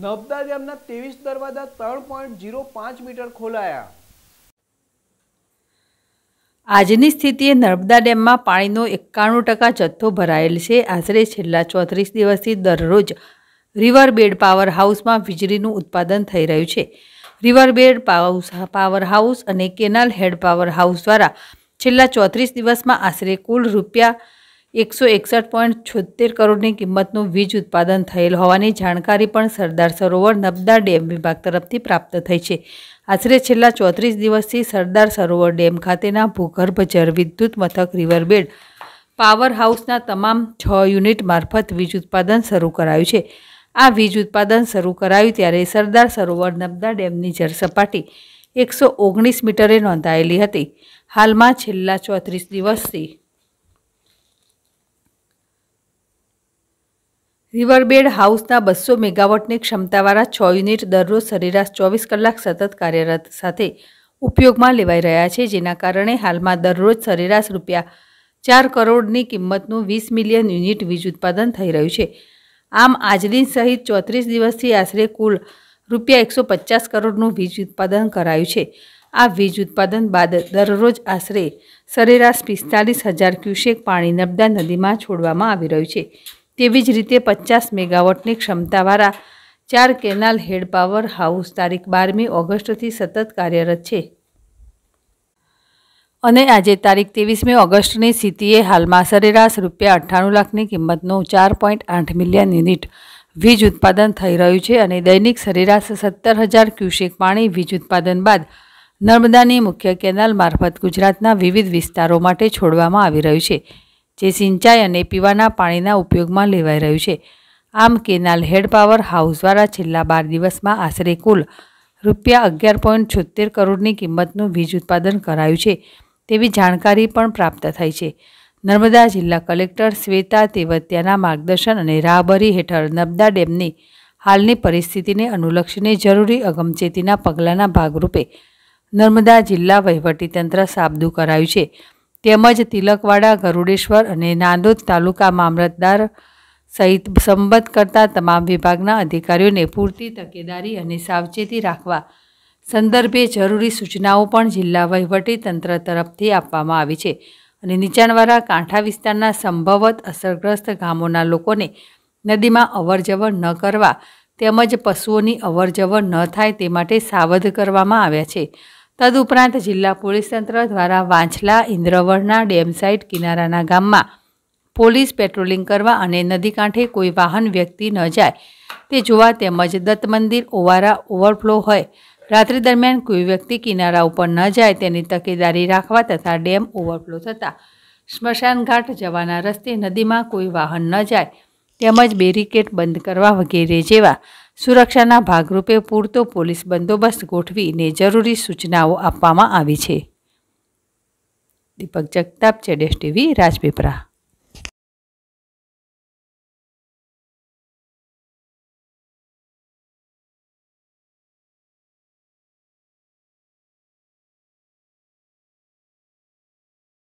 નબદા ડેમના ત્રેવીસ દરવાજા ત્રણ પોઈન્ટ ઝીરો પાંચ મીટર ખોલાયા આજની સ્થિતિએ નર્મદા ડેમમાં પાણીનો એકાણું ટકા જથ્થો ભરાયેલ છે આશરે છેલ્લા ચોત્રીસ દિવસથી દરરોજ રિવરબેડ પાવર હાઉસમાં વીજળીનું ઉત્પાદન થઈ રહ્યું છે રિવરબેડ પાવર હાઉસ અને કેનાલ હેડ પાવર હાઉસ દ્વારા છેલ્લા ચોત્રીસ દિવસમાં આશરે કુલ રૂપિયા એકસો એકસઠ પોઈન્ટ છોતેર કરોડની કિંમતનું વીજ ઉત્પાદન થયેલ હોવાની જાણકારી પણ સરદાર સરોવર નબદા ડેમ વિભાગ તરફથી પ્રાપ્ત થઈ છે આશરે છેલ્લા ચોત્રીસ દિવસથી સરદાર સરોવર ડેમ ખાતેના ભૂગર્ભ જળ વિદ્યુત મથક રિવરબેડ પાવર હાઉસના તમામ છ યુનિટ મારફત વીજ ઉત્પાદન શરૂ કરાયું છે આ વીજ ઉત્પાદન શરૂ કરાયું ત્યારે સરદાર સરોવર નબદા ડેમની જળ એકસો ઓગણીસ મીટરે નોંધાયેલી હતી હાલમાં છેલ્લા ચોત્રીસ દિવસથી રિવરબેડ હાઉસના બસો મેગાવોટની ક્ષમતાવાળા છ યુનિટ દરરોજ સરેરાશ ચોવીસ કલાક સતત કાર્યરત સાથે ઉપયોગમાં લેવાઈ રહ્યા છે જેના કારણે હાલમાં દરરોજ સરેરાશ રૂપિયા ચાર કરોડની કિંમતનું વીસ મિલિયન યુનિટ વીજ ઉત્પાદન થઈ રહ્યું છે આમ આજદિન સહિત ચોત્રીસ દિવસથી આશરે કુલ રૂપિયા એકસો પચાસ કરોડનું વીજ ઉત્પાદન કરાયું છે આ વીજ ઉત્પાદન બાદ દરરોજ આશરે સરેરાશ પિસ્તાલીસ હજાર ક્યુસેક પાણી નર્મદા નદીમાં છોડવામાં આવી રહ્યું છે તેવી જ રીતે પચાસ મેગાવોટની ક્ષમતાવાળા ચાર કેનાલ હેડ પાવર હાઉસ તારીખ બારમી ઓગસ્ટથી સતત કાર્યરત છે અને આજે તારીખ ત્રેવીસમી ઓગસ્ટની સ્થિતિએ હાલમાં સરેરાશ રૂપિયા અઠ્ઠાણું લાખની કિંમતનું ચાર પોઈન્ટ આઠ મિલિયન યુનિટ વીજ ઉત્પાદન થઈ રહ્યું છે અને દૈનિક સરેરાશ સત્તર હજાર ક્યુસેક પાણી વીજ ઉત્પાદન બાદ નર્મદાની મુખ્ય કેનાલ મારફત ગુજરાતના વિવિધ વિસ્તારો માટે છોડવામાં આવી રહ્યું છે જે સિંચાઈ અને પીવાના પાણીના ઉપયોગમાં લેવાઈ રહ્યું છે આમ કેનાલ હેડ પાવર હાઉસ દ્વારા છેલ્લા બાર દિવસમાં આશરે કુલ રૂપિયા અગિયાર પોઈન્ટ છોતેર કરોડની કિંમતનું વીજ ઉત્પાદન કરાયું છે તેવી જાણકારી પણ પ્રાપ્ત થઈ છે નર્મદા જિલ્લા કલેક્ટર શ્વેતા તેવત્યાના માર્ગદર્શન અને રાહબરી હેઠળ નર્મદા ડેમની હાલની પરિસ્થિતિને અનુલક્ષીને જરૂરી અગમચેતીના પગલાંના ભાગરૂપે નર્મદા જિલ્લા વહીવટીતંત્ર સાબદું કરાયું છે તેમજ તિલકવાડા ગરુડેશ્વર અને નાંદોદ તાલુકામાં અમરતદાર સહિત સંબંધ કરતા તમામ વિભાગના અધિકારીઓને પૂરતી તકેદારી અને સાવચેતી રાખવા સંદર્ભે જરૂરી સૂચનાઓ પણ જિલ્લા તંત્ર તરફથી આપવામાં આવી છે અને નીચાણવાળા કાંઠા વિસ્તારના સંભવત અસરગ્રસ્ત ગામોના લોકોને નદીમાં અવરજવર ન કરવા તેમજ પશુઓની અવરજવર ન થાય તે માટે સાવધ કરવામાં આવ્યા છે તદુપરાંત જિલ્લા પોલીસ તંત્ર દ્વારા વાંછલા ઇન્દ્રવળના ડેમ સાઇટ કિનારાના ગામમાં પોલીસ પેટ્રોલિંગ કરવા અને નદી કાંઠે કોઈ વાહન વ્યક્તિ ન જાય તે જોવા તેમજ દત્ત મંદિર ઓવારા ઓવરફ્લો હોય રાત્રિ દરમિયાન કોઈ વ્યક્તિ કિનારા ઉપર ન જાય તેની તકેદારી રાખવા તથા ડેમ ઓવરફ્લો થતાં સ્મશાનઘાટ જવાના રસ્તે નદીમાં કોઈ વાહન ન જાય તેમજ બેરિકેટ બંધ કરવા વગેરે જેવા સુરક્ષાના ભાગરૂપે પૂરતો પોલીસ બંદોબસ્ત ગોઠવીને જરૂરી સૂચનાઓ આપવામાં આવી છે દીપક જગતાપ ચેડેશ ટીવી રાજપીપરા